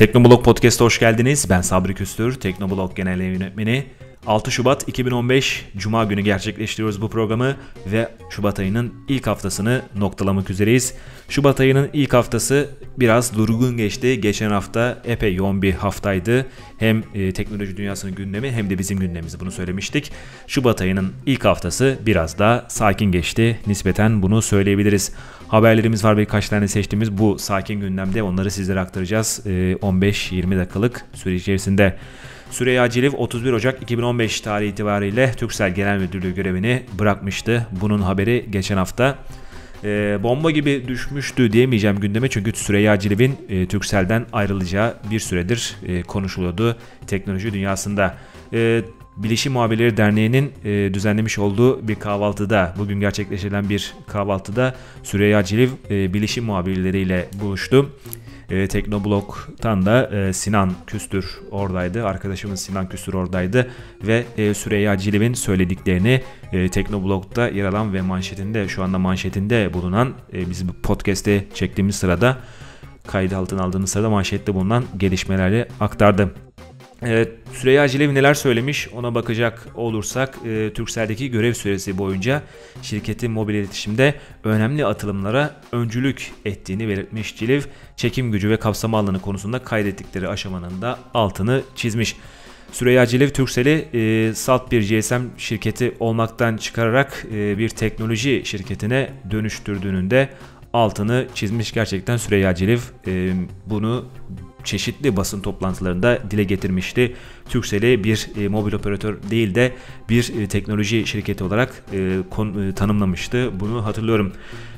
Teknoblog Podcast'a hoş geldiniz. Ben Sabri Küstür, Teknoblog Genel Yönetmeni. 6 Şubat 2015 Cuma günü gerçekleştiriyoruz bu programı ve Şubat ayının ilk haftasını noktalamak üzereyiz. Şubat ayının ilk haftası biraz durgun geçti. Geçen hafta epey yoğun bir haftaydı. Hem e, teknoloji dünyasının gündemi hem de bizim gündemimiz bunu söylemiştik. Şubat ayının ilk haftası biraz daha sakin geçti. Nispeten bunu söyleyebiliriz. Haberlerimiz var birkaç tane seçtiğimiz bu sakin gündemde onları sizlere aktaracağız. E, 15-20 dakikalık süre içerisinde. Süreyya Ciliv 31 Ocak 2015 tarihi itibariyle Türksel Genel Müdürlüğü görevini bırakmıştı. Bunun haberi geçen hafta e, bomba gibi düşmüştü diyemeyeceğim gündeme çünkü Süreyya Ciliv'in e, Türksel'den ayrılacağı bir süredir e, konuşuluyordu teknoloji dünyasında. E, Bilişim Muhabirleri Derneği'nin e, düzenlemiş olduğu bir kahvaltıda, bugün gerçekleştirilen bir kahvaltıda Süreyya Ciliv e, bilişim muhabirleriyle buluştu. E, Teknoblog'tan da e, Sinan Küstür oradaydı. Arkadaşımız Sinan Küstür oradaydı ve e, Süreyya Cilim'in söylediklerini e, Teknoblog'da yer alan ve manşetinde şu anda manşetinde bulunan e, biz podcast'te çektiğimiz sırada kaydı altına aldığımız sırada manşette bulunan gelişmeleri aktardım. Evet, Süreyya Cilevi neler söylemiş ona bakacak olursak e, Turkcell'deki görev süresi boyunca şirketin mobil iletişimde önemli atılımlara öncülük ettiğini belirtmiş Cilev. Çekim gücü ve kapsama alanı konusunda kaydettikleri aşamanın da altını çizmiş. Süreyya Cilev Turkcell'i e, salt bir GSM şirketi olmaktan çıkararak e, bir teknoloji şirketine dönüştürdüğünün de altını çizmiş gerçekten Süreyya Cilev e, bunu çeşitli basın toplantılarında dile getirmişti. Türkcelli bir e, mobil operatör değil de bir e, teknoloji şirketi olarak e, kon, e, tanımlamıştı. Bunu hatırlıyorum.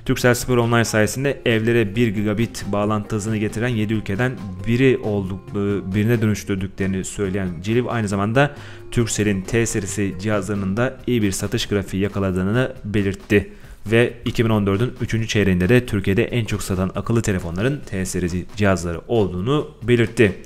Turkcell Spor Online sayesinde evlere 1 gigabit bağlantı hızını getiren 7 ülkeden biri olduk, e, birine dönüştürdüklerini söyleyen Celib aynı zamanda Türkcell'in T serisi cihazlarının da iyi bir satış grafiği yakaladığını belirtti ve 2014'ün 3. çeyreğinde de Türkiye'de en çok satan akıllı telefonların T serisi cihazları olduğunu belirtti.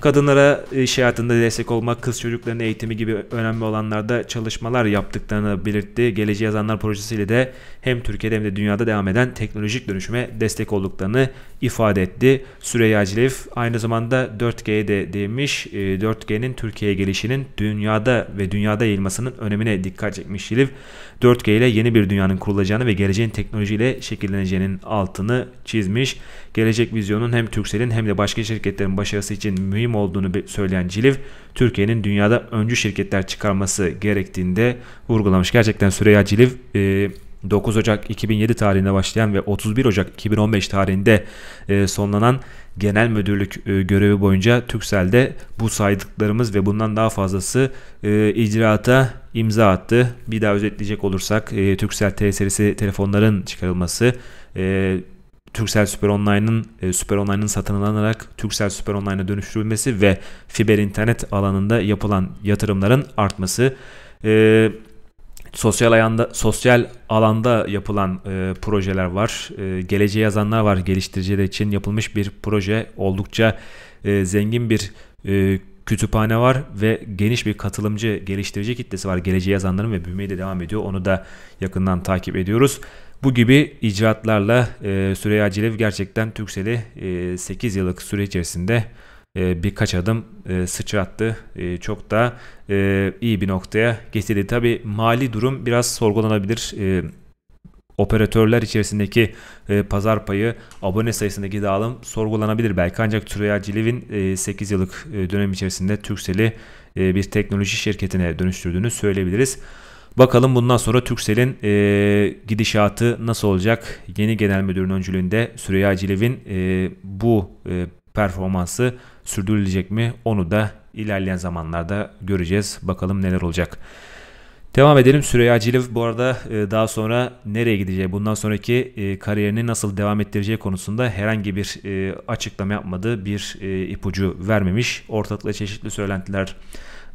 Kadınlara iş hayatında destek olmak, kız çocuklarının eğitimi gibi önemli olanlarda çalışmalar yaptıklarını belirtti. Geleceği Yazanlar projesiyle de hem Türkiye'de hem de dünyada devam eden teknolojik dönüşüme destek olduklarını ifade etti. Süreyya Cilif aynı zamanda 4G'ye de değinmiş. 4G'nin ee, Türkiye'ye gelişinin dünyada ve dünyada yayılmasının önemine dikkat çekmiş Cilif. 4G ile yeni bir dünyanın kurulacağını ve geleceğin teknolojiyle şekilleneceğinin altını çizmiş. Gelecek vizyonun hem Türksel'in hem de başka şirketlerin başarısı için mühim olduğunu söyleyen Ciliv, Türkiye'nin dünyada öncü şirketler çıkarması gerektiğinde vurgulamış. Gerçekten Süreyya Ciliv... 9 e, Ocak 2007 tarihinde başlayan ve 31 Ocak 2015 tarihinde e, sonlanan genel müdürlük e, görevi boyunca Türksel'de bu saydıklarımız ve bundan daha fazlası icraata imza attı. Bir daha özetleyecek olursak Türksel T serisi telefonların çıkarılması, Turkcell Süper Online'ın e, Süper Online'ın satın alınarak Turkcell Süper Online'a dönüştürülmesi ve fiber internet alanında yapılan yatırımların artması e, sosyal ayanda sosyal alanda yapılan e, projeler var. E, geleceğe yazanlar var. Geliştiriciler için yapılmış bir proje. Oldukça e, zengin bir e, kütüphane var ve geniş bir katılımcı geliştirici kitlesi var. Geleceğe yazanların ve büyümeye de devam ediyor. Onu da yakından takip ediyoruz. Bu gibi icraatlarla e, Süreyya Cilev gerçekten Türksel'i e, 8 yıllık süre içerisinde e, birkaç adım e, sıçrattı. E, çok da e, iyi bir noktaya getirdi. Tabi mali durum biraz sorgulanabilir. E, operatörler içerisindeki e, pazar payı, abone sayısındaki dağılım sorgulanabilir belki. Ancak Süreyya Cilev'in e, 8 yıllık e, dönem içerisinde Türksel'i e, bir teknoloji şirketine dönüştürdüğünü söyleyebiliriz. Bakalım bundan sonra Türksel'in e, gidişatı nasıl olacak? Yeni genel müdürün öncülüğünde Süreyya Cilev'in e, bu e, performansı sürdürülecek mi? Onu da ilerleyen zamanlarda göreceğiz. Bakalım neler olacak. Devam edelim. Süreyya Cilev bu arada daha sonra nereye gideceği, bundan sonraki kariyerini nasıl devam ettireceği konusunda herhangi bir açıklama yapmadı, bir ipucu vermemiş. Ortalıkta çeşitli söylentiler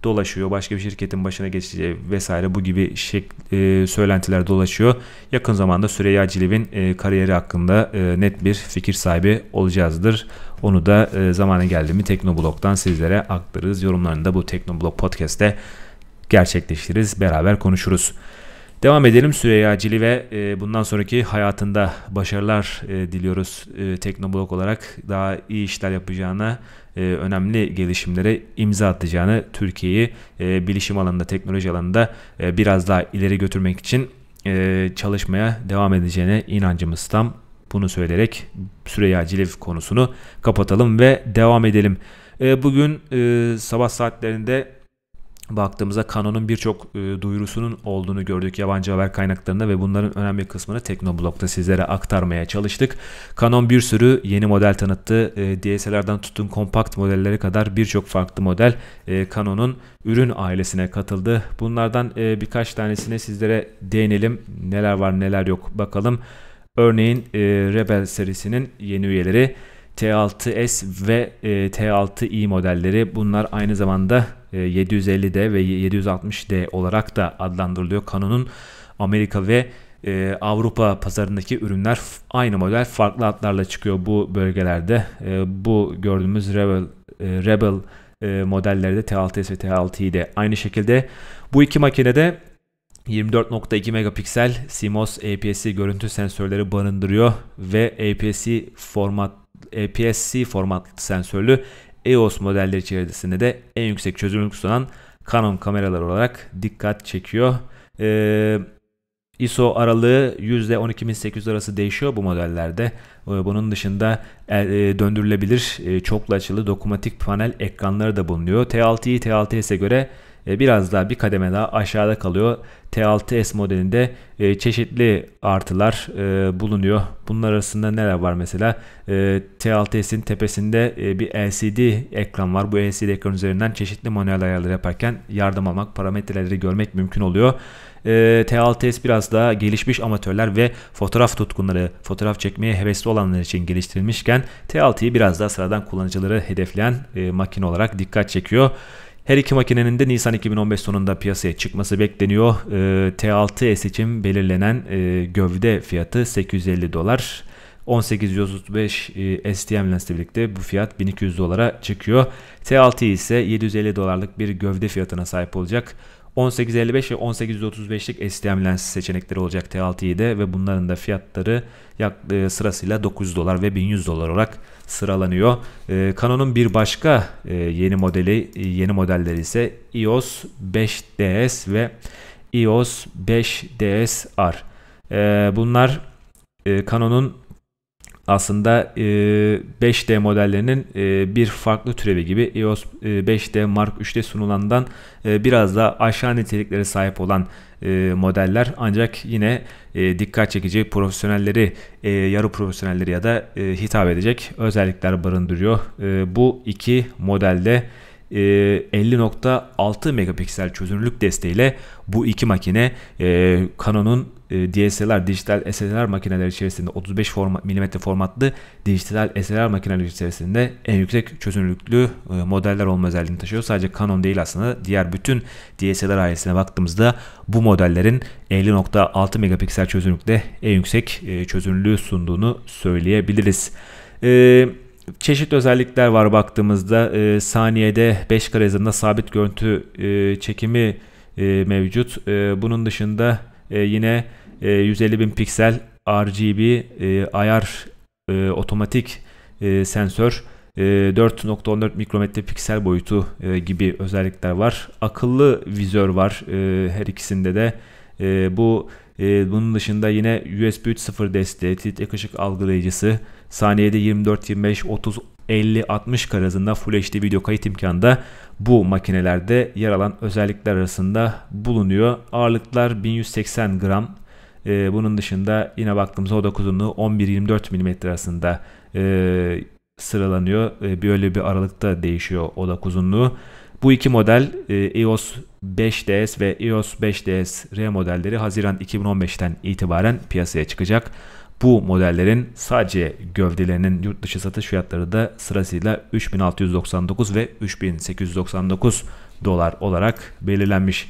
dolaşıyor. Başka bir şirketin başına geçeceği vesaire bu gibi şek, e, söylentiler dolaşıyor. Yakın zamanda Süreyya Cilev'in e, kariyeri hakkında e, net bir fikir sahibi olacağızdır. Onu da e, zamanı geldi mi Teknoblog'dan sizlere aktarırız. Yorumlarını da bu Teknoblog podcast'te gerçekleştiririz. Beraber konuşuruz. Devam edelim Süreyya Cileve. e, bundan sonraki hayatında başarılar e, diliyoruz e, Teknoblog olarak. Daha iyi işler yapacağına e, önemli gelişimlere imza atacağını Türkiye'yi e, bilişim alanında, teknoloji alanında e, biraz daha ileri götürmek için e, çalışmaya devam edeceğine inancımız tam. Bunu söyleyerek Süreyya Cilev konusunu kapatalım ve devam edelim. E, bugün e, sabah saatlerinde baktığımızda Canon'un birçok e, duyurusunun olduğunu gördük yabancı haber kaynaklarında ve bunların önemli kısmını Teknoblog'da sizlere aktarmaya çalıştık. Canon bir sürü yeni model tanıttı. E, DSLR'dan tutun kompakt modellere kadar birçok farklı model e, Canon'un ürün ailesine katıldı. Bunlardan e, birkaç tanesine sizlere değinelim. Neler var neler yok bakalım. Örneğin e, Rebel serisinin yeni üyeleri T6S ve e, T6i modelleri bunlar aynı zamanda e, 750D ve 760D olarak da adlandırılıyor. Canon'un Amerika ve e, Avrupa pazarındaki ürünler aynı model farklı adlarla çıkıyor bu bölgelerde. E, bu gördüğümüz Rebel, e, Rebel e, modellerde T6S ve T6i de aynı şekilde. Bu iki makinede 24.2 megapiksel CMOS APS-C görüntü sensörleri barındırıyor ve APS-C format e, PSC formatlı sensörlü EOS modelleri içerisinde de en yüksek çözünürlük sunan Canon kameralar olarak dikkat çekiyor. Ee, ISO aralığı %12.800 arası değişiyor bu modellerde. Ee, bunun dışında e, e, döndürülebilir e, çoklu açılı dokumatik panel ekranları da bulunuyor. T6i T6s'e göre biraz daha bir kademe daha aşağıda kalıyor. T6S modelinde çeşitli artılar bulunuyor. Bunlar arasında neler var mesela? T6S'in tepesinde bir LCD ekran var. Bu LCD ekran üzerinden çeşitli manuel ayarları yaparken yardım almak, parametreleri görmek mümkün oluyor e, ee, T6S biraz daha gelişmiş amatörler ve fotoğraf tutkunları, fotoğraf çekmeye hevesli olanlar için geliştirilmişken T6'yı biraz daha sıradan kullanıcıları hedefleyen e, makine olarak dikkat çekiyor. Her iki makinenin de Nisan 2015 sonunda piyasaya çıkması bekleniyor. E, ee, T6S için belirlenen e, gövde fiyatı 850 dolar. 1835 e, STM lensle birlikte bu fiyat 1200 dolara çıkıyor. T6 ise 750 dolarlık bir gövde fiyatına sahip olacak. 1855 ve 1835'lik STM lens seçenekleri olacak t 6de ve bunların da fiyatları e, sırasıyla 900 dolar ve 1100 dolar olarak sıralanıyor. E, Canon'un bir başka e, yeni modeli yeni modelleri ise EOS 5DS ve EOS 5DSR. bunlar Canon'un aslında 5D e, modellerinin e, bir farklı türevi gibi EOS 5D e, Mark 3'te sunulandan biraz daha aşağı niteliklere sahip olan modeller ancak yine dikkat çekici profesyonelleri yarı profesyonelleri ya da hitap edecek özellikler barındırıyor. Bu iki modelde 50.6 megapiksel çözünürlük desteğiyle bu iki makine Canon'un e, DSLR, dijital SLR makineler içerisinde 35 forma, mm formatlı dijital SLR makineler içerisinde en yüksek çözünürlüklü e, modeller olma özelliğini taşıyor. Sadece Canon değil aslında diğer bütün DSLR ailesine baktığımızda bu modellerin 50.6 megapiksel çözünürlükte en yüksek e, çözünürlüğü sunduğunu söyleyebiliriz. Eee çeşitli özellikler var baktığımızda e, saniyede 5 kare hızında sabit görüntü e, çekimi e, mevcut. E, bunun dışında e, yine e, 150 bin piksel RGB e, ayar e, otomatik e, sensör 4.14 e, mikrometre piksel boyutu e, gibi özellikler var. Akıllı vizör var e, her ikisinde de. Bu bunun dışında yine USB 3.0 desteği, titrek ışık algılayıcısı, saniyede 24, 25, 30, 50, 60 karazında Full HD video kayıt imkanı da bu makinelerde yer alan özellikler arasında bulunuyor. Ağırlıklar 1180 gram, e, bunun dışında yine baktığımızda oda uzunluğu 11-24 mm arasında e, sıralanıyor. E, böyle bir aralıkta değişiyor odak uzunluğu. Bu iki model e, EOS 5DS ve EOS 5DS R modelleri Haziran 2015'ten itibaren piyasaya çıkacak. Bu modellerin sadece gövdelerinin yurt dışı satış fiyatları da sırasıyla 3699 ve 3899 dolar olarak belirlenmiş.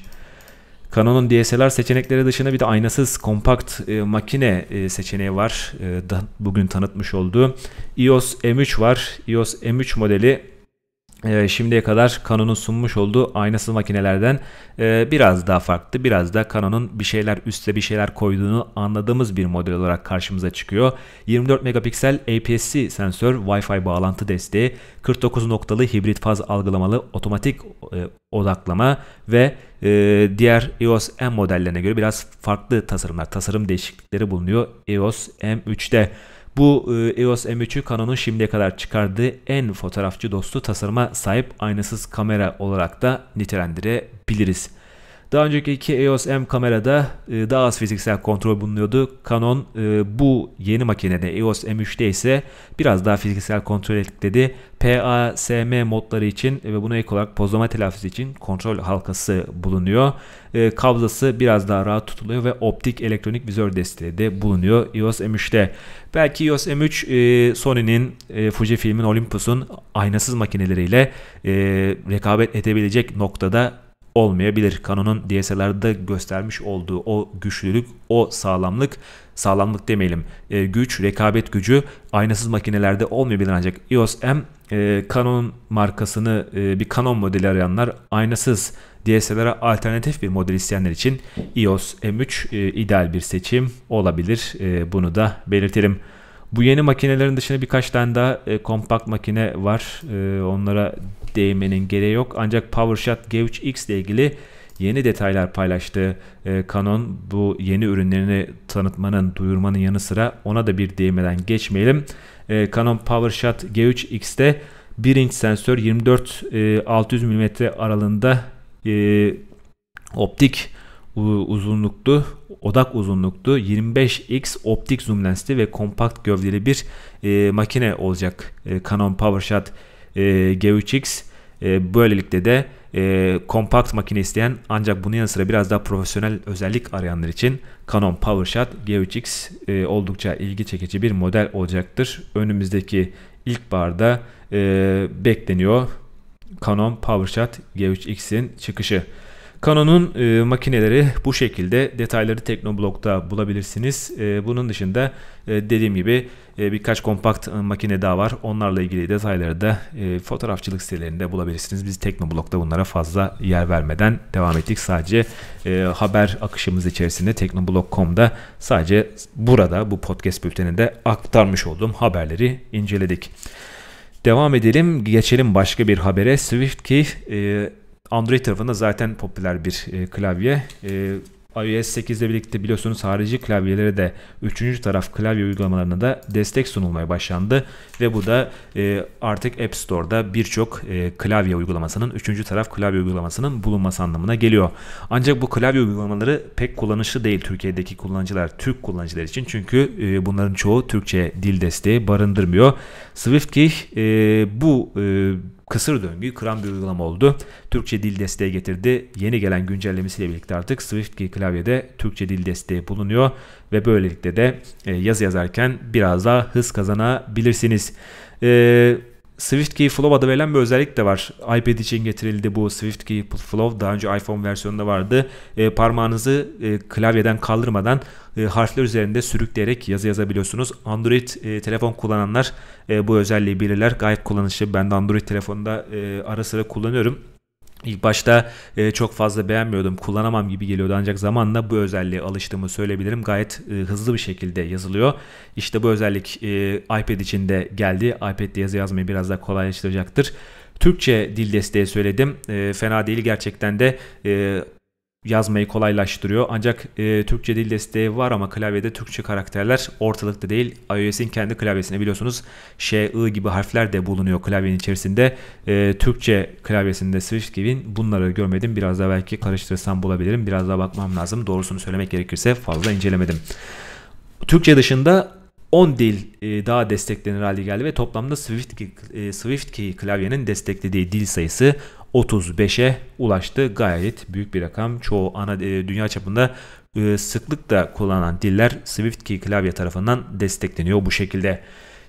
Canon'un DSLR seçenekleri dışında bir de aynasız kompakt e, makine e, seçeneği var. E, da, bugün tanıtmış olduğu. EOS M3 var. EOS M3 modeli ee, şimdiye kadar Canon'un sunmuş olduğu aynasız makinelerden e, biraz daha farklı, biraz da Canon'un bir şeyler üste bir şeyler koyduğunu anladığımız bir model olarak karşımıza çıkıyor. 24 megapiksel APS-C sensör, Wi-Fi bağlantı desteği, 49 noktalı hibrit faz algılamalı otomatik e, odaklama ve e, diğer EOS M modellerine göre biraz farklı tasarımlar, tasarım değişiklikleri bulunuyor EOS M3'te. Bu EOS e m 3 Canon'un şimdiye kadar çıkardığı en fotoğrafçı dostu tasarıma sahip aynasız kamera olarak da nitelendirebiliriz. Daha önceki iki EOS M kamerada e, daha az fiziksel kontrol bulunuyordu. Canon e, bu yeni makinede EOS M3'te ise biraz daha fiziksel kontrol ekledi. PASM modları için ve buna ek olarak pozlama telafisi için kontrol halkası bulunuyor. E, kabzası biraz daha rahat tutuluyor ve optik elektronik vizör desteği de bulunuyor EOS M3'te. Belki EOS M3 e, Sony'nin, e, Fujifilm'in, Olympus'un aynasız makineleriyle e, rekabet edebilecek noktada olmayabilir. Canon'un DSLR'da göstermiş olduğu o güçlülük, o sağlamlık, sağlamlık demeyelim, e, güç, rekabet gücü aynasız makinelerde olmayabilir ancak EOS M e, Canon markasını e, bir Canon modeli arayanlar aynasız DSLR'a alternatif bir model isteyenler için EOS M3 e, ideal bir seçim olabilir. E, bunu da belirtelim. Bu yeni makinelerin dışında birkaç tane daha e, kompakt makine var. E, onlara değinmenin gereği yok. Ancak PowerShot Gauge X ile ilgili yeni detaylar paylaştı. E, Canon bu yeni ürünlerini tanıtmanın, duyurmanın yanı sıra ona da bir değinmeden geçmeyelim. E, Canon PowerShot G3 X'te 1 inç sensör 24 e, 600 mm aralığında e, optik uzunluktu, odak uzunluktu, 25x optik zoom lensli ve kompakt gövdeli bir e, makine olacak e, Canon PowerShot e, g e, böylelikle de e, kompakt makine isteyen ancak bunun yanı sıra biraz daha profesyonel özellik arayanlar için Canon PowerShot g e, oldukça ilgi çekici bir model olacaktır. Önümüzdeki ilkbaharda e, bekleniyor Canon PowerShot G3X'in çıkışı. Canon'un e, makineleri bu şekilde detayları Teknoblog'da bulabilirsiniz. E, bunun dışında e, dediğim gibi ee, birkaç kompakt ıı, makine daha var. Onlarla ilgili detayları da e, fotoğrafçılık sitelerinde bulabilirsiniz. Biz Teknoblog'da bunlara fazla yer vermeden devam ettik. Sadece e, haber akışımız içerisinde teknoblog.com'da sadece burada bu podcast bülteninde aktarmış olduğum haberleri inceledik. Devam edelim. Geçelim başka bir habere. SwiftKey e, Android tarafında zaten popüler bir klavye iOS 8 ile birlikte biliyorsunuz harici klavyelere de 3. taraf klavye uygulamalarına da destek sunulmaya başlandı ve bu da e, artık App Store'da birçok e, klavye uygulamasının 3. taraf klavye uygulamasının bulunması anlamına geliyor. Ancak bu klavye uygulamaları pek kullanışlı değil Türkiye'deki kullanıcılar, Türk kullanıcılar için çünkü e, bunların çoğu Türkçe dil desteği barındırmıyor. SwiftKey e, bu e, kısır döngüyü kıran bir uygulama oldu. Türkçe dil desteği getirdi. Yeni gelen güncellemesiyle birlikte artık SwiftKey klavyede Türkçe dil desteği bulunuyor ve böylelikle de e, yazı yazarken biraz daha hız kazanabilirsiniz. Ee, Swift Key Flow adı verilen bir özellik de var. iPad için getirildi bu Swift Key Flow. Daha önce iPhone versiyonunda vardı. E, parmağınızı e, klavyeden kaldırmadan e, harfler üzerinde sürükleyerek yazı yazabiliyorsunuz. Android e, telefon kullananlar e, bu özelliği bilirler. Gayet kullanışlı. Ben de Android telefonda e, ara sıra kullanıyorum. İlk başta e, çok fazla beğenmiyordum, kullanamam gibi geliyordu ancak zamanla bu özelliğe alıştığımı söyleyebilirim. Gayet e, hızlı bir şekilde yazılıyor. İşte bu özellik e, iPad için de geldi. iPad'de yazı yazmayı biraz daha kolaylaştıracaktır. Türkçe dil desteği söyledim. E, fena değil gerçekten de e, yazmayı kolaylaştırıyor. Ancak e, Türkçe dil desteği var ama klavyede Türkçe karakterler ortalıkta değil. iOS'in kendi klavyesine biliyorsunuz Ş, I gibi harfler de bulunuyor klavyenin içerisinde. E, Türkçe klavyesinde Swift gibi bunları görmedim. Biraz daha belki karıştırırsam bulabilirim. Biraz daha bakmam lazım. Doğrusunu söylemek gerekirse fazla incelemedim. Türkçe dışında 10 dil e, daha desteklenir hale geldi ve toplamda Swift Key, e, Swift Key klavyenin desteklediği dil sayısı 35'e ulaştı. Gayet büyük bir rakam. Çoğu ana e, dünya çapında e, sıklıkla kullanılan diller SwiftKey klavye tarafından destekleniyor bu şekilde.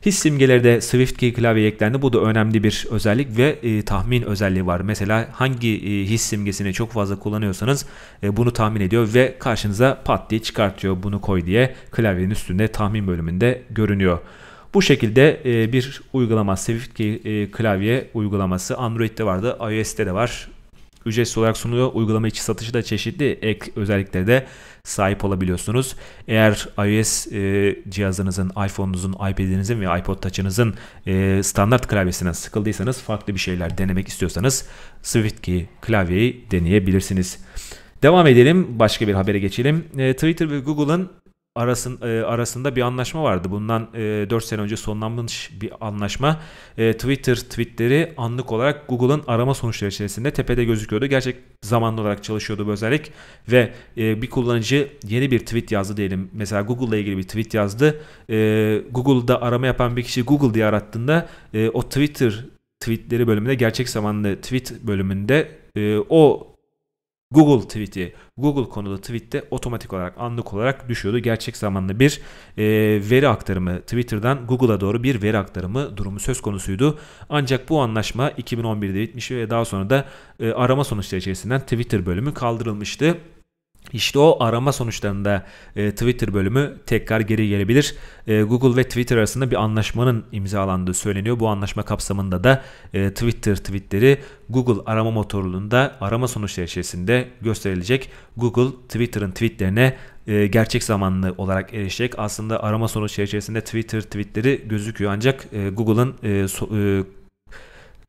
His simgeleri de SwiftKey klavyeye eklendi. Bu da önemli bir özellik ve e, tahmin özelliği var. Mesela hangi e, his simgesini çok fazla kullanıyorsanız e, bunu tahmin ediyor ve karşınıza pat diye çıkartıyor bunu koy diye klavyenin üstünde tahmin bölümünde görünüyor. Bu şekilde e, bir uygulama Swift e, klavye uygulaması Android'de vardı, iOS'te de var. Ücretsiz olarak sunuluyor. Uygulama içi satışı da çeşitli ek özelliklere de sahip olabiliyorsunuz. Eğer iOS e, cihazınızın, iPhone'unuzun, iPad'inizin ve iPod Touch'ınızın e, standart klavyesinden sıkıldıysanız, farklı bir şeyler denemek istiyorsanız SwiftKey klavyeyi deneyebilirsiniz. Devam edelim. Başka bir habere geçelim. E, Twitter ve Google'ın arasın, e, arasında bir anlaşma vardı. Bundan e, 4 sene önce sonlanmış bir anlaşma. E, Twitter tweetleri anlık olarak Google'ın arama sonuçları içerisinde tepede gözüküyordu. Gerçek zamanlı olarak çalışıyordu bu özellik ve e, bir kullanıcı yeni bir tweet yazdı diyelim. Mesela Google'la ilgili bir tweet yazdı. E, Google'da arama yapan bir kişi Google diye arattığında e, o Twitter tweetleri bölümünde gerçek zamanlı tweet bölümünde e, o Google tweet'i, Google konulu tweet'te otomatik olarak anlık olarak düşüyordu. Gerçek zamanlı bir e, veri aktarımı Twitter'dan Google'a doğru bir veri aktarımı durumu söz konusuydu. Ancak bu anlaşma 2011'de bitmişti ve daha sonra da e, arama sonuçları içerisinden Twitter bölümü kaldırılmıştı. İşte o arama sonuçlarında e, Twitter bölümü tekrar geri gelebilir. E, Google ve Twitter arasında bir anlaşmanın imzalandığı söyleniyor. Bu anlaşma kapsamında da e, Twitter tweetleri Google arama motorunda arama sonuçları içerisinde gösterilecek. Google Twitter'ın tweetlerine e, gerçek zamanlı olarak erişecek. Aslında arama sonuçları içerisinde Twitter tweetleri gözüküyor ancak e, Google'ın e, so, e,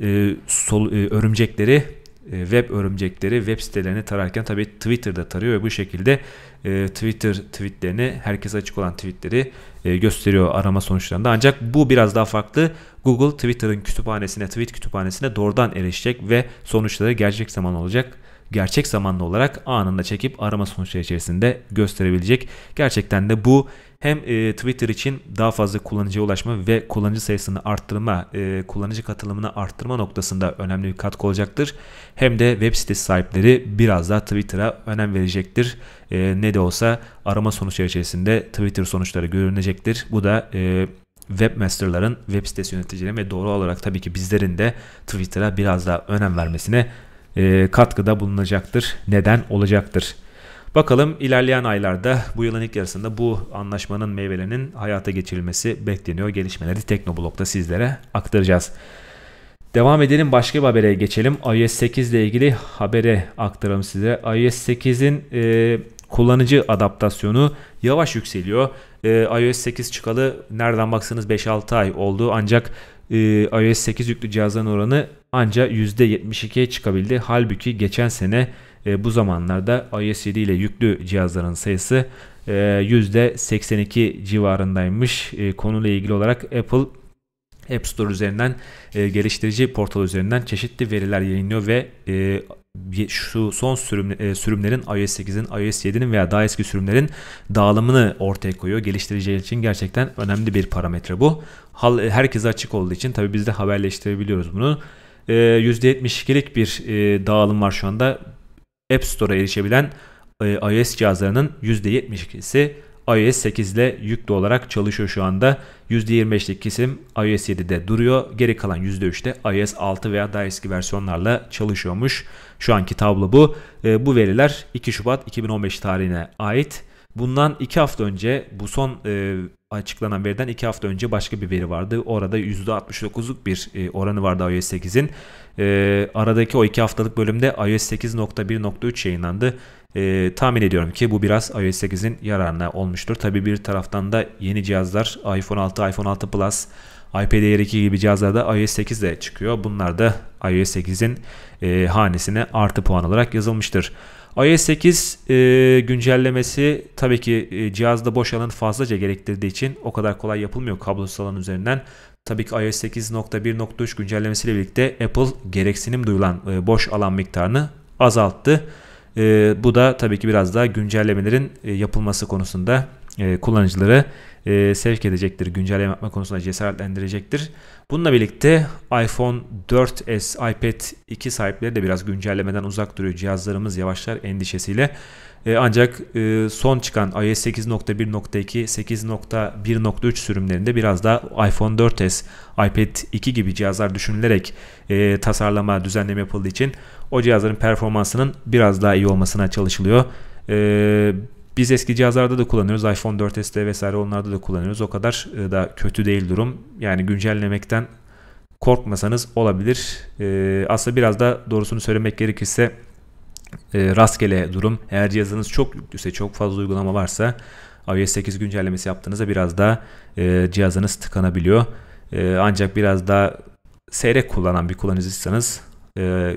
e, sol, e, örümcekleri e, web örümcekleri web sitelerini tararken tabii Twitter'da tarıyor ve bu şekilde e, Twitter tweetlerini herkese açık olan tweetleri e, gösteriyor arama sonuçlarında. Ancak bu biraz daha farklı. Google Twitter'ın kütüphanesine, tweet kütüphanesine doğrudan erişecek ve sonuçları gerçek zaman olacak gerçek zamanlı olarak anında çekip arama sonuçları içerisinde gösterebilecek. Gerçekten de bu hem e, Twitter için daha fazla kullanıcıya ulaşma ve kullanıcı sayısını arttırma, e, kullanıcı katılımını arttırma noktasında önemli bir katkı olacaktır. Hem de web sitesi sahipleri biraz daha Twitter'a önem verecektir. E, ne de olsa arama sonuçları içerisinde Twitter sonuçları görünecektir. Bu da e, webmasterların, web sitesi yöneticilerin ve doğru olarak tabii ki bizlerin de Twitter'a biraz daha önem vermesine e, katkıda bulunacaktır. Neden olacaktır? Bakalım ilerleyen aylarda bu yılın ilk yarısında bu anlaşmanın meyvelerinin hayata geçirilmesi bekleniyor. Gelişmeleri Teknoblog'da sizlere aktaracağız. Devam edelim başka bir habere geçelim. iOS 8 ile ilgili habere aktaralım size. iOS 8'in e, kullanıcı adaptasyonu yavaş yükseliyor. E, iOS 8 çıkalı nereden baksanız 5-6 ay oldu ancak e, iOS 8 yüklü cihazların oranı ancak %72'ye çıkabildi. Halbuki geçen sene e, bu zamanlarda iOS 7 ile yüklü cihazların sayısı e, %82 civarındaymış. E, konuyla ilgili olarak Apple App Store üzerinden e, geliştirici portal üzerinden çeşitli veriler yayınlıyor ve e, şu son sürüm, e, sürümlerin iOS 8'in, iOS 7'nin veya daha eski sürümlerin dağılımını ortaya koyuyor. geliştiriciler için gerçekten önemli bir parametre bu. Hal, e, herkese açık olduğu için tabi biz de haberleştirebiliyoruz bunu. E, %72'lik bir e, dağılım var şu anda. App Store'a erişebilen e, iOS cihazlarının %72'si iOS 8 ile yüklü olarak çalışıyor şu anda. %25'lik kesim iOS 7'de duruyor. Geri kalan %3'te iOS 6 veya daha eski versiyonlarla çalışıyormuş. Şu anki tablo bu. E, bu veriler 2 Şubat 2015 tarihine ait. Bundan 2 hafta önce bu son e, açıklanan veriden 2 hafta önce başka bir veri vardı. Orada %69'luk bir e, oranı vardı iOS 8'in. E, aradaki o 2 haftalık bölümde iOS 8.1.3 yayınlandı. E, tahmin ediyorum ki bu biraz iOS 8'in yararına olmuştur. Tabi bir taraftan da yeni cihazlar iPhone 6, iPhone 6 Plus, iPad Air 2 gibi cihazlarda iOS 8 de çıkıyor. Bunlar da iOS 8'in e, hanesine artı puan olarak yazılmıştır iOS 8 e, güncellemesi tabii ki e, cihazda boş alan fazlaca gerektirdiği için o kadar kolay yapılmıyor kablosuz alan üzerinden. Tabii ki iOS 8.1.3 güncellemesiyle birlikte Apple gereksinim duyulan e, boş alan miktarını azalttı. E, bu da tabii ki biraz daha güncellemelerin e, yapılması konusunda e, kullanıcıları e, sevk edecektir. Güncelleme yapma konusunda cesaretlendirecektir. Bununla birlikte iPhone 4S, iPad 2 sahipleri de biraz güncellemeden uzak duruyor. Cihazlarımız yavaşlar endişesiyle. E, ancak son çıkan iOS 8.1.2, 8.1.3 sürümlerinde biraz daha iPhone 4S, iPad 2 gibi cihazlar düşünülerek tasarlama, düzenleme yapıldığı için o cihazların performansının biraz daha iyi olmasına çalışılıyor. Biz eski cihazlarda da kullanıyoruz. iPhone 4S'te vesaire onlarda da kullanıyoruz. O kadar e, da kötü değil durum. Yani güncellemekten korkmasanız olabilir. E, aslında biraz da doğrusunu söylemek gerekirse e, rastgele durum. Eğer cihazınız çok yüklüyse, çok fazla uygulama varsa iOS 8 güncellemesi yaptığınızda biraz da cihazınız tıkanabiliyor. ancak biraz da seyrek kullanan bir kullanıcısınız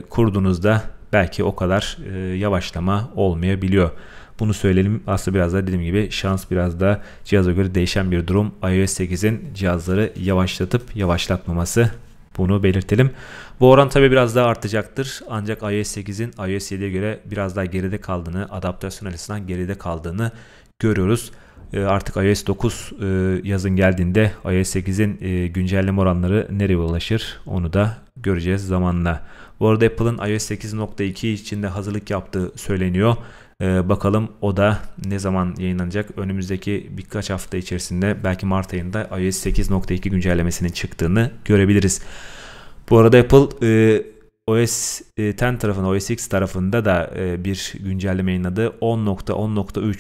kurduğunuzda belki o kadar yavaşlama olmayabiliyor. Bunu söyleyelim. Aslında biraz da dediğim gibi şans biraz da cihaza göre değişen bir durum. iOS 8'in cihazları yavaşlatıp yavaşlatmaması bunu belirtelim. Bu oran tabi biraz daha artacaktır. Ancak iOS 8'in iOS 7'ye göre biraz daha geride kaldığını, adaptasyon açısından geride kaldığını görüyoruz. Ee, artık iOS 9 e, yazın geldiğinde iOS 8'in e, güncelleme oranları nereye ulaşır onu da göreceğiz zamanla. Bu arada Apple'ın iOS 8.2 için de hazırlık yaptığı söyleniyor. Ee, bakalım o da ne zaman yayınlanacak? Önümüzdeki birkaç hafta içerisinde belki Mart ayında iOS 8.2 güncellemesinin çıktığını görebiliriz. Bu arada Apple e, OS 10 e, tarafında, OS X tarafında da e, bir güncelleme yayınladı. 10.10.3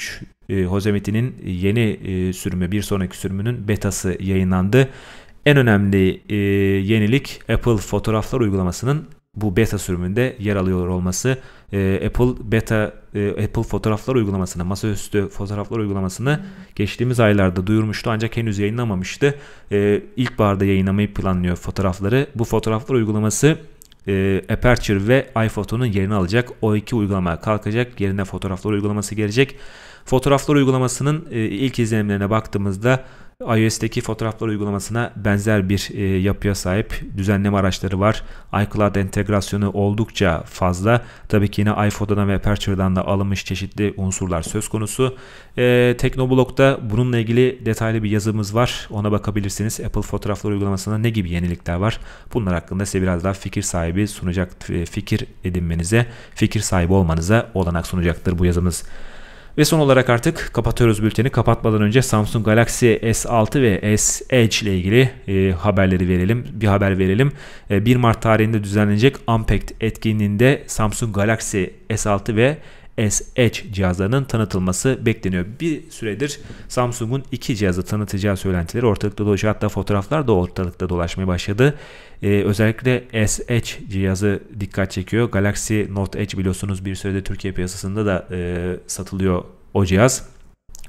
e, Hozemiti'nin yeni e, sürümü, bir sonraki sürümünün betası yayınlandı en önemli e, yenilik Apple fotoğraflar uygulamasının bu beta sürümünde yer alıyor olması. E, Apple beta e, Apple fotoğraflar uygulamasını, masaüstü fotoğraflar uygulamasını geçtiğimiz aylarda duyurmuştu ancak henüz yayınlamamıştı. E, ilkbaharda yayınlamayı planlıyor fotoğrafları. Bu fotoğraflar uygulaması e, Aperture ve iPhoto'nun yerini alacak. O iki uygulama kalkacak. Yerine fotoğraflar uygulaması gelecek. Fotoğraflar uygulamasının e, ilk izlenimlerine baktığımızda iOS'teki fotoğraflar uygulamasına benzer bir e, yapıya sahip düzenleme araçları var. iCloud entegrasyonu oldukça fazla. Tabii ki yine iPhoto'dan ve Aperture'dan da alınmış çeşitli unsurlar söz konusu. E, Teknoblog'da bununla ilgili detaylı bir yazımız var. Ona bakabilirsiniz. Apple fotoğraflar uygulamasında ne gibi yenilikler var? Bunlar hakkında size biraz daha fikir sahibi sunacak, e, fikir edinmenize, fikir sahibi olmanıza olanak sunacaktır bu yazımız. Ve son olarak artık kapatıyoruz bülteni. Kapatmadan önce Samsung Galaxy S6 ve S Edge ile ilgili e, haberleri verelim. Bir haber verelim. E, 1 Mart tarihinde düzenlenecek Unpacked etkinliğinde Samsung Galaxy S6 ve s SH cihazlarının tanıtılması bekleniyor. Bir süredir Samsung'un iki cihazı tanıtacağı söylentileri ortalıkta dolaşıyor. Hatta fotoğraflar da ortalıkta dolaşmaya başladı. Ee, özellikle SH cihazı dikkat çekiyor. Galaxy Note Edge biliyorsunuz bir sürede Türkiye piyasasında da e, satılıyor o cihaz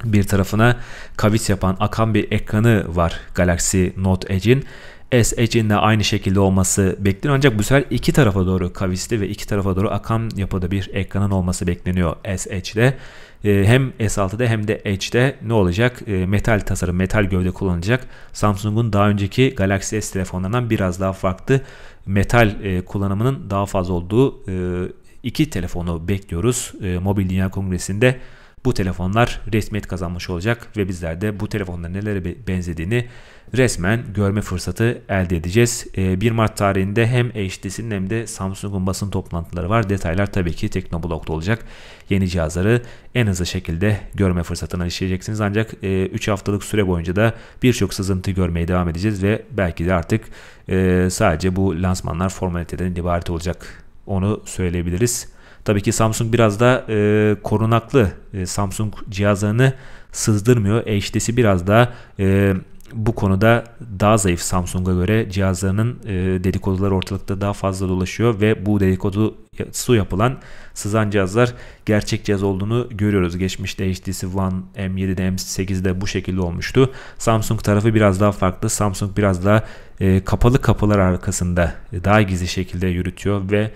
bir tarafına kavis yapan akan bir ekranı var Galaxy Note Edge'in. S H'in de aynı şekilde olması bekleniyor. Ancak bu sefer iki tarafa doğru kavisli ve iki tarafa doğru akan yapıda bir ekranın olması bekleniyor S H'de. Ee, hem S6'da hem de H'de ne olacak? Ee, metal tasarım, metal gövde kullanılacak. Samsung'un daha önceki Galaxy S telefonlarından biraz daha farklı metal e, kullanımının daha fazla olduğu e, iki telefonu bekliyoruz. E, Mobil Dünya Kongresi'nde bu telefonlar resmiyet kazanmış olacak ve bizler de bu telefonların nelere benzediğini resmen görme fırsatı elde edeceğiz. 1 ee, Mart tarihinde hem HTC'nin hem de Samsung'un basın toplantıları var. Detaylar tabii ki Teknoblog'da olacak. Yeni cihazları en hızlı şekilde görme fırsatına erişeceksiniz. Ancak 3 e, haftalık süre boyunca da birçok sızıntı görmeye devam edeceğiz ve belki de artık e, sadece bu lansmanlar formaliteden ibaret olacak. Onu söyleyebiliriz. Tabii ki Samsung biraz da e, korunaklı. E, Samsung cihazlarını sızdırmıyor. HTC biraz da e, bu konuda daha zayıf Samsung'a göre cihazlarının e, dedikoduları ortalıkta daha fazla dolaşıyor ve bu dedikodu su yapılan sızan cihazlar gerçek cihaz olduğunu görüyoruz. Geçmişte HTC One M7'de M8'de bu şekilde olmuştu. Samsung tarafı biraz daha farklı. Samsung biraz daha e, kapalı kapılar arkasında e, daha gizli şekilde yürütüyor ve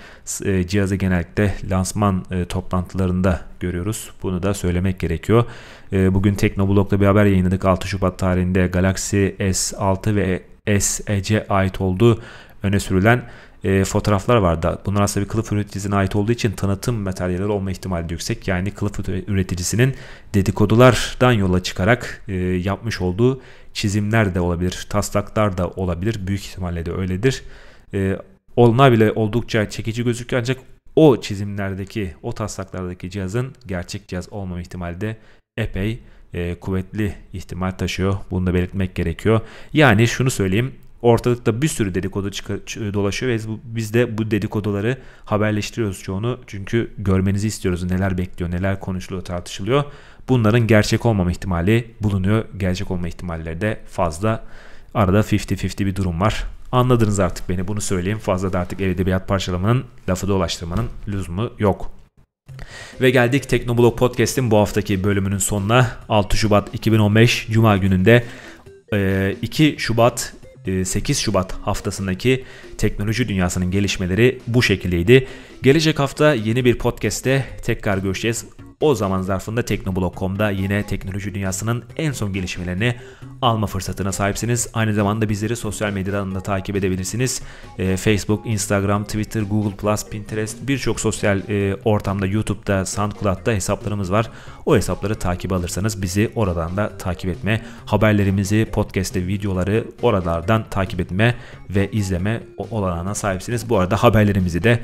e, cihazı genellikle lansman e, toplantılarında görüyoruz. Bunu da söylemek gerekiyor. E, bugün Teknoblog'da bir haber yayınladık. 6 Şubat tarihinde Galaxy S6 ve S Edge'e ait olduğu öne sürülen e, fotoğraflar vardı. Bunlar aslında bir kılıf üreticisine ait olduğu için tanıtım materyalleri olma ihtimali yüksek. Yani kılıf üreticisinin dedikodulardan yola çıkarak e, yapmış olduğu çizimler de olabilir. Taslaklar da olabilir. Büyük ihtimalle de öyledir. E, onlar bile oldukça çekici gözüküyor ancak o çizimlerdeki, o taslaklardaki cihazın gerçek cihaz olmama ihtimali de epey e, kuvvetli ihtimal taşıyor. Bunu da belirtmek gerekiyor. Yani şunu söyleyeyim. Ortalıkta bir sürü dedikodu dolaşıyor ve biz de bu dedikoduları haberleştiriyoruz çoğunu. Çünkü görmenizi istiyoruz. Neler bekliyor, neler konuşuluyor, tartışılıyor. Bunların gerçek olmama ihtimali bulunuyor. Gerçek olma ihtimalleri de fazla. Arada 50-50 bir durum var. Anladınız artık beni bunu söyleyeyim. Fazla da artık el edebiyat parçalamanın, lafı dolaştırmanın lüzumu yok. Ve geldik Teknoblog Podcast'in bu haftaki bölümünün sonuna. 6 Şubat 2015 Cuma gününde 2 Şubat 8 e, Şubat haftasındaki teknoloji dünyasının gelişmeleri bu şekildeydi. Gelecek hafta yeni bir podcast'te tekrar görüşeceğiz. O zaman zarfında Teknoblog.com'da yine teknoloji dünyasının en son gelişmelerini alma fırsatına sahipsiniz. Aynı zamanda bizleri sosyal medyadan da takip edebilirsiniz. E, Facebook, Instagram, Twitter, Google+, Pinterest birçok sosyal e, ortamda YouTube'da, SoundCloud'da hesaplarımız var. O hesapları takip alırsanız bizi oradan da takip etme, haberlerimizi, podcast'te videoları oralardan takip etme ve izleme olanağına sahipsiniz. Bu arada haberlerimizi de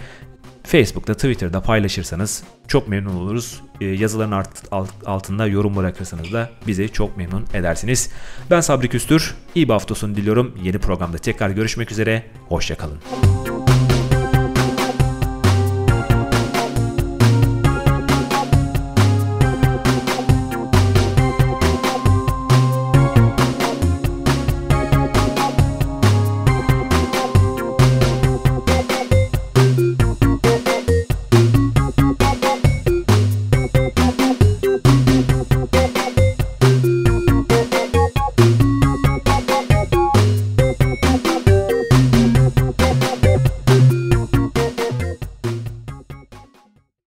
Facebook'ta, Twitter'da paylaşırsanız çok memnun oluruz. E, yazıların alt, alt, altında yorum bırakırsanız da bizi çok memnun edersiniz. Ben Sabri Küstür. İyi bir hafta sonu diliyorum. Yeni programda tekrar görüşmek üzere. Hoşçakalın. kalın.